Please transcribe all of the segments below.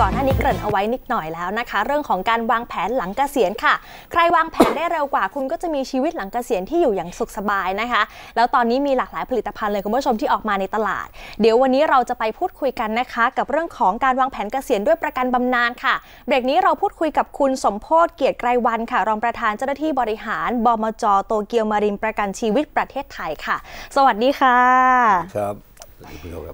ก่อนหน้านี้เกริ่นเอาไว้นิดหน่อยแล้วนะคะ เรื่องของการวางแผนหลังเกษียณค่ะ ใครวางแผนได้เร็วกว่า คุณก็จะมีชีวิตหลังเกษียณที่อยู่อย่างสุขสบายนะคะ แล้วตอนนี้มีหลากหลายผลิตภัณฑ์เลยคุณผู้ชมที่ออกมาในตลาด เดี๋ยววันนี้เราจะไปพูดคุยกันนะคะ กับเรื่องของการวางแผนเกษียณด้วยประกันบำนาญค่ะเบรกนี้เราพูดคุยกับคุณสมโพศเกียรติไกรวันค่ะ รองประธานเจ้าหน้าที่บริหาร บมจโตเกียวมารินประกันชีวิตประเทศไทยค่ะ สวัสดีค่ะครับ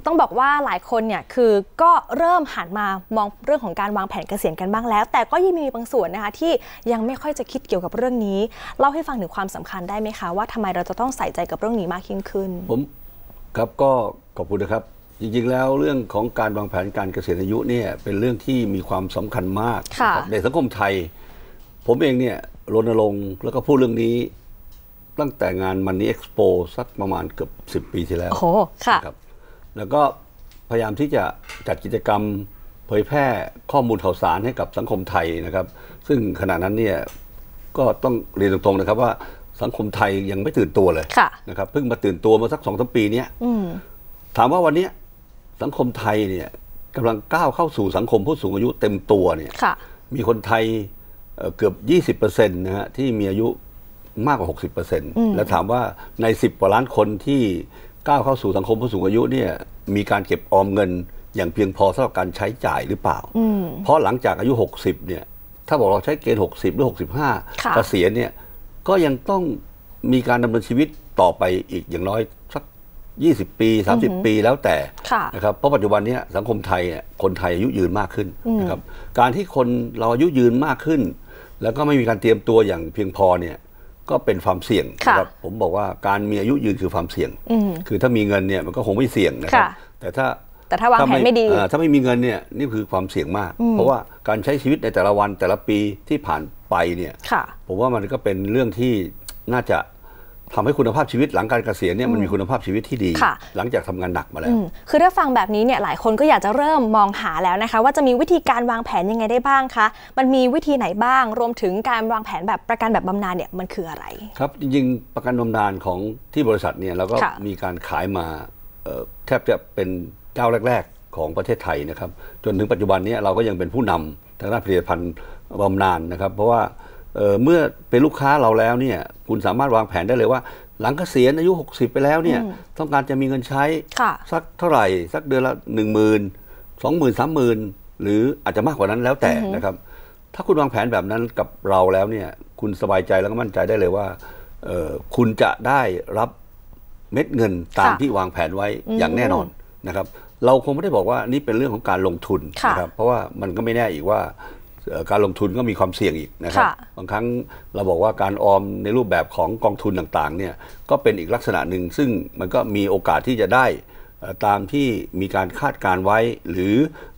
ต้องบอกว่าหลายคนเนี่ยคือก็เริ่มหันมามองเรื่องของการวางแผนเกษียณกันบ้างแล้ว แต่ก็ยังมีบางส่วนนะคะที่ยังไม่ค่อยจะคิดเกี่ยวกับเรื่องนี้เล่าให้ฟังถึงความสำคัญได้ไหมคะว่าทำไมเราจะต้องใส่ใจกับเรื่องนี้มากยิ่งขึ้น ผมครับก็ขอบคุณนะครับ จริงๆแล้วเรื่องของการวางแผนการเกษียณอายุเนี่ยเป็นเรื่องที่มีความสำคัญมากในสังคมไทย ผมเองเนี่ยรณรงค์แล้วก็พูดเรื่องนี้ ตั้งแต่งานมันนี่เอ็กซ์โปสักประมาณเกือบ10 ปีที่แล้วโอ้ค่ะครับแล้วก็พยายามที่จะจัดกิจกรรม เผยแพร่ข้อมูลข่าวสารให้กับสังคมไทยนะครับ ซึ่งขณะนั้นเนี่ยก็ต้องเรียนตรงๆนะครับ ว่าสังคมไทยยังไม่ตื่นตัวเลยะนะครับเพิ่งมาตื่นตัวมาสักสองสามปีเนี้ยถามว่าวันนี้สังคมไทยเนี่ยกำลังก้าวเข้าสู่สังคมผู้สูงอายุเต็มตัวเนี่ยมีคนไทยเกือบ 20%นะฮะที่มีอายุมากกว่า 60%แล้วถามว่าใน10กว่าล้านคนที่ก้าวเข้าสู่สังคมผู้สูงอายุเนี่ยมีการเก็บออมเงินอย่างเพียงพอสำหรับการใช้จ่ายหรือเปล่า เพราะหลังจากอายุ 60 เนี่ยถ้าบอกเราใช้เกณฑ์ 60 หรือ 65 เกษียณเนี่ยก็ยังต้องมีการดำเนินชีวิตต่อไปอีกอย่างน้อยสัก 20 ปี 30 ปีแล้วแต่นะครับเพราะปัจจุบันนี้สังคมไทยคนไทยอายุยืนมากขึ้นนะครับการที่คนเราอายุยืนมากขึ้น แล้วก็ไม่มีการเตรียมตัวอย่างเพียงพอเนี่ยก็เป็นความเสี่ยงนะครับผมบอกว่าการมีอายุยืนคือความเสี่ยงคือถ้ามีเงินเนี่ยมันก็คงไม่เสี่ยงนะครับแต่ถ้าแต่ถ้าวางแผนไม่ดีถ้าไม่มีเงินเนี่ยนี่คือความเสี่ยงมาก เพราะว่าการใช้ชีวิตในแต่ละวันแต่ละปีที่ผ่านไปเนี่ยผมว่ามันก็เป็นเรื่องที่น่าจะทำให้คุณภาพชีวิตหลังการเกษียณเนี่ยมันมีคุณภาพชีวิตที่ดี หลังจากทำงานหนักมาแล้วคือถ้าฟังแบบนี้เนี่ยหลายคนก็อยากจะเริ่มมองหาแล้วนะคะว่าจะมีวิธีการวางแผนยังไงได้บ้างคะมันมีวิธีไหนบ้าง รวมถึงการวางแผนแบบประกันแบบบำนาญเนี่ยมันคืออะไร ครับจริงๆประกันบำนาญของที่บริษัทเนี่ยเราก็มีการขายมาแทบจะเป็นเจ้าแรก ๆ ของประเทศไทยนะครับ จนถึงปัจจุบันนี้เราก็ยังเป็นผู้นำทางด้านผลิตภัณฑ์บำนาญนะครับ เพราะว่าเมื่อเป็นลูกค้าเราแล้วเนี่ยคุณสามารถวางแผนได้เลยว่า หลังเกษียณอายุ 60ไปแล้วเนี่ย ต้องการจะมีเงินใช้ สักเท่าไหร่ สักเดือนละ1 0 0 0 0 2 0 0 0 0 0 0 0หรืออาจจะมากกว่านั้นแล้วแต่นะครับ ถ้าคุณวางแผนแบบนั้นกับเราแล้วเนี่ย คุณสบายใจแล้วก็มั่นใจได้เลยว่าคุณจะได้รับเม็ดเงินตามที่วางแผนไว้อย่างแน่นอนนะครับ เราคงไม่ได้บอกว่านี่เป็นเรื่องของการลงทุนนะครับเพราะว่ามันก็ไม่แน่อีกว่าการลงทุนก็มีความเสี่ยงอีกนะครับบางครั้งเราบอกว่าการออมในรูปแบบของกองทุนต่างๆเนี่ยก็เป็นอีกลักษณะหนึ่ง ซึ่งมันก็มีโอกาสที่จะได้ตามที่มีการคาดการไว้ หรือ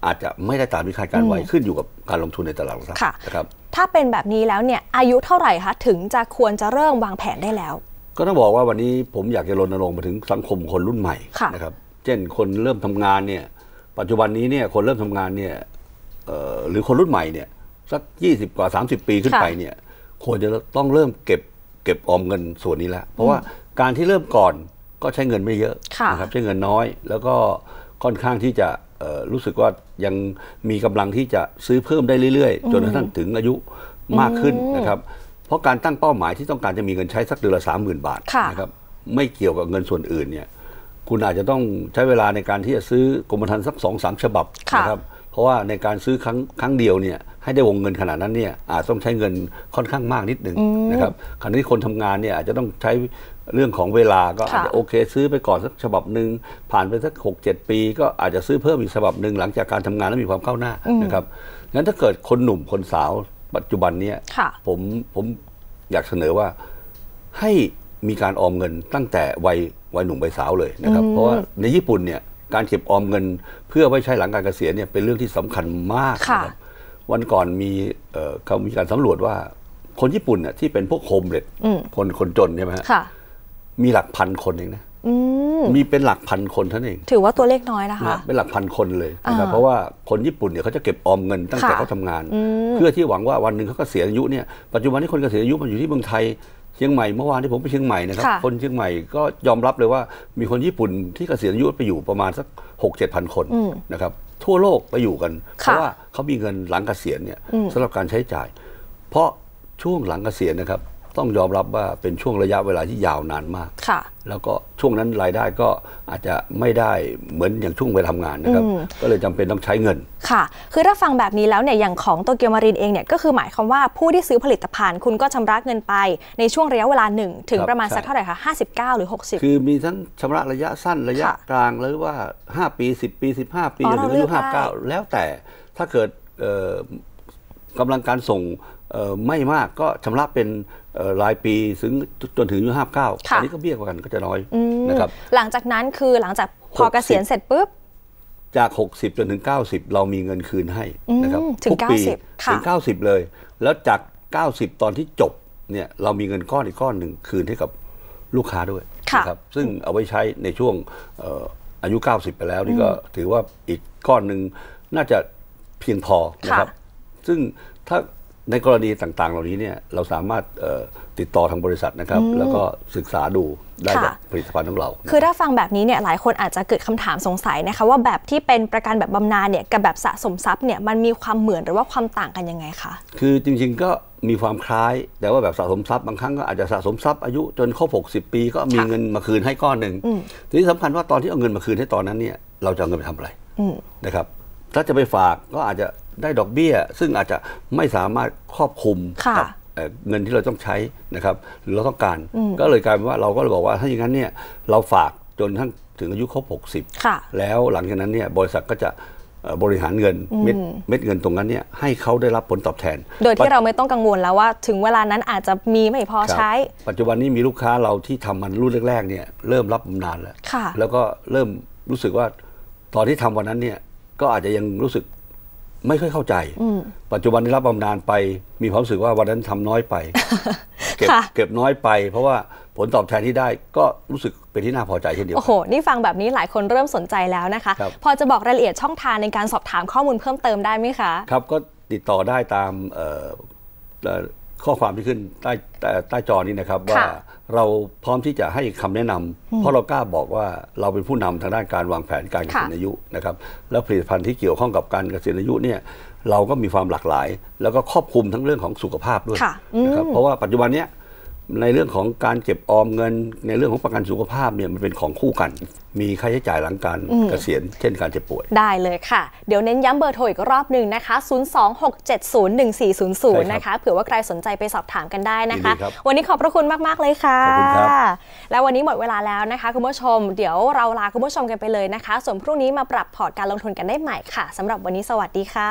อาจจะไม่ได้ตามที่คาดการไว้ ขึ้นอยู่กับการลงทุนในตลาดหลักทรัพย์นะครับถ้าเป็นแบบนี้แล้วเนี่ยอายุเท่าไหร่คะถึงจะควรจะเริ่มวางแผนได้แล้ว ก็ต้องบอกว่าวันนี้ผมอยากจะรณรงค์ไปถึงสังคมคนรุ่นใหม่นะครับเช่นคนเริ่มทำงานเนี่ยปัจจุบันนี้เนี่ยคนเริ่มทำงานเนี่ยหรือคนรุ่นใหม่เนี่ยสักยี่สิบกว่าสสามิบปีขึ้นไปเนี่ยควรจะต้องเริ่มเก็บ เก็บออมเงินส่วนนี้แล้วเพราะว่าการที่เริ่มก่อนก็ใช้เงินไม่เยอะะนะครับใช้เงินน้อยแล้วก็ค่อนข้างที่จะรู้สึกว่ายังมีกำลังที่จะซื้อเพิ่มได้เรื่อยๆ จนกระทั่งถึงอายุมากขึ้นนะครับ เพราะการตั้งเป้าหมายที่ต้องการจะมีเงินใช้สักเดือนละสามหมื่นบาทนะครับ ไม่เกี่ยวกับเงินส่วนอื่นเนี่ยคุณอาจจะต้องใช้เวลาในการที่จะซื้อกรมธรรม์สักสองสามฉบับนะครับเพราะว่าในการซื้อครั้งครั้งเดียวเนี่ยให้ได้วงเงินขนาดนั้นเนี่ยอาจต้องใช้เงินค่อนข้างมากนิดหนึ่งนะครับขณะที่คนทำงานเนี่ยอาจจะต้องใช้เรื่องของเวลาก็อาจจะโอเค ซื้อไปก่อนสักฉบับหนึ่งผ่านไปสักหกเจ็ดปี ก็อาจจะซื้อเพิ่มอีกฉบับหนึ่งหลังจากการทำงานแล้วมีความก้าวหน้านะครับงั้นถ้าเกิดคนหนุ่มคนสาวปัจจุบันเนี่ยผมผมอยากเสนอว่าให้มีการออมเงินตั้งแต่วัยวัยหนุ่มวัยสาวเลยนะครับ เพราะว่าในญี่ปุ่นเนี่ยการเก็บออมเงินเพื่อไว้ใช้หลังการเกษียณเนี่ยเป็นเรื่องที่สำคัญมากครับวันก่อนมีเขามีการสำรวจว่า คนญี่ปุ่นเนี่ยที่เป็นพวกโฮมเลดคนคนจนใช่ไหมฮะมีหลักพันคนเองนะมีเป็นหลักพันคนเท่านั้นเองถือว่าตัวเลขน้อยนะคะเป็นหลักพันคนเลยนะครับเพราะว่าคนญี่ปุ่นเนี่ยเขาจะเก็บออมเงิน ตั้งแต่เขาทำงานเพื่อที่หวังว่าวันหนึ่งเขาก็เสียอายุเนี่ยปัจจุบันที่คนเกษียณอายุมันอยู่ที่เมืองไทยเชียงใหม่ เมื่อวานที่ผมไปเชียงใหม่นะครับคนเชียงใหม่ก็ยอมรับเลยว่า มีคนญี่ปุ่นที่เกษียณอายุไปอยู่ประมาณสักหกเจ็ดพันคนนะครับ ทั่วโลกไปอยู่กัน เพราะว่าเขามีเงินหลังเกษียณเนี่ยสำหรับการใช้จ่ายเพราะช่วงหลังเกษียณนะครับต้องยอมรับว่าเป็นช่วงระยะเวลาที่ยาวนานมาก แล้วก็ช่วงนั้นรายได้ก็อาจจะไม่ได้เหมือนอย่างช่วงไปทำงานนะครับ ก็เลยจำเป็นต้องใช้เงิน ค่ะ คือถ้าฟังแบบนี้แล้วเนี่ยอย่างของโตเกียวมารินเองเนี่ยก็คือหมายความว่าผู้ที่ซื้อผลิตภัณฑ์คุณก็ชำระเงินไปในช่วงระยะเวลาหนึ่งถึงประมาณสักเท่าไหร่คะห้หรือ60 คือมีทั้งชำระระยะสั้นระยะกลางหรือว่า 5 ปี 10 ปี 15ปีหรืออายุ้าแล้วแต่ถ้าเกิดกำลังการส่งไม่มากก็ชำระเป็นรายปีถึงจนถึงอายุห้าเก้าอันนี้ก็เบี้ยกันก็จะน้อยนะครับหลังจากนั้นคือหลังจากพอเกษียณเสร็จปุ๊บ จาก 60 จนถึง 90 เรามีเงินคืนให้นะครับทุกปีถึง 90เลยแล้วจาก 90 ตอนที่จบเนี่ยเรามีเงินก้อนอีกก้อนหนึ่งคืนให้กับลูกค้าด้วยนะครับซึ่งเอาไว้ใช้ในช่วงอายุ 90 ไปแล้วนี่ก็ถือว่าอีกก้อนหนึ่งน่าจะเพียงพอนะครับซึ่งถ้าในกรณีต่างๆ เหล่านี้เนี่ยเราสามารถติดต่อทางบริษัทนะครับ แล้วก็ศึกษาดูได้จากผลิตภัณฑ์ของเรา คือถ้าฟังแบบนี้เนี่ยหลายคนอาจจะเกิดคำถามสงสัยนะคะว่าแบบที่เป็นประกันแบบบำนาญเนี่ยกับแบบสะสมทรัพย์เนี่ยมันมีความเหมือนหรือว่าความต่างกันยังไงคะ คือจริงๆก็มีความคล้ายแต่ว่าแบบสะสมทรัพย์บางครั้งก็อาจจะสะสมทรัพย์อายุจนครบ60ปี ก็มีเงินมาคืนให้ก้อนหนึ่งทีนี้สำคัญว่าตอนที่เอาเงินมาคืนให้ตอนนั้นเนี่ยเราจะเอาเงินไปทำอะไรนะครับถ้าจะไปฝากก็อาจจะได้ดอกเบี้ย ซึ่งอาจจะไม่สามารถครอบคลุมกับเงินที่เราต้องใช้นะครับหรือเราต้องการก็เลยกลายเป็นว่าเราก็เลยบอกว่าถ้าอย่างนั้นเนี่ยเราฝากจนทั้งถึงอายุครบ60 แล้วหลังจากนั้นเนี่ยบริษัทก็จะบริหารเงินเม็ดเม็ดเงินตรงนั้นเนี่ยให้เขาได้รับผลตอบแทน โดยที่เราไม่ต้องกังวลแล้วว่า ถึงเวลานั้นอาจจะมีไม่พอใช้ ปัจจุบันนี้มีลูกค้าเราที่ทำมันรุ่นแรกๆเนี่ยเริ่มรับบำนาญแล้วแล้วก็เริ่มรู้สึกว่าตอนที่ทำวันนั้นเนี่ยก็อาจจะยังรู้สึกไม่ค่อยเข้าใจ ปัจจุบันได้รับบำนาญไป มีความรู้สึกว่าวันนั้นทำน้อยไป เก็บเก็บน้อยไป เพราะว่าผลตอบแทนที่ได้ก็รู้สึกเป็นที่น่าพอใจเช่นเดียวกันโอ้โห นี่ฟังแบบนี้หลายคนเริ่มสนใจแล้วนะคะ พอจะบอกรายละเอียดช่องทางในการสอบถามข้อมูลเพิ่มเติมได้ไหมคะ ครับ ก็ติดต่อได้ตามข้อความที่ขึ้นใต้ใต้จอนี้นะครับว่าเราพร้อมที่จะให้คำแนะนำ เพราะเรากล้าบอกว่าเราเป็นผู้นำทางด้านการวางแผนการเกษียณอายุนะครับ แล้วผลิตภัณฑ์ที่เกี่ยวข้องกับการเกษียณอายุเนี่ยเราก็มีความหลากหลาย แล้วก็ครอบคลุมทั้งเรื่องของสุขภาพด้วยนะครับเพราะว่าปัจจุบันเนี้ยในเรื่องของการเก็บออมเงิน ในเรื่องของประกันสุขภาพเนี่ยมันเป็นของคู่กัน มีค่าใช้จ่ายหลังการเกษียณเช่นการเจ็บป่วยได้เลยค่ะ เดี๋ยวเน้นย้ำเบอร์โทรอีกรอบหนึ่งนะคะ 026701400 นะคะเผื่อว่าใครสนใจไปสอบถามกันได้นะคะ วันนี้ขอบพระคุณมาก ๆ เลยค่ะขอบคุณครับแล้ววันนี้หมดเวลาแล้วนะคะคุณผู้ชมเดี๋ยวเราลาคุณผู้ชมกันไปเลยนะคะส่วนพรุ่งนี้มาปรับพอร์ตการลงทุนกันได้ใหม่ค่ะสำหรับวันนี้สวัสดีค่ะ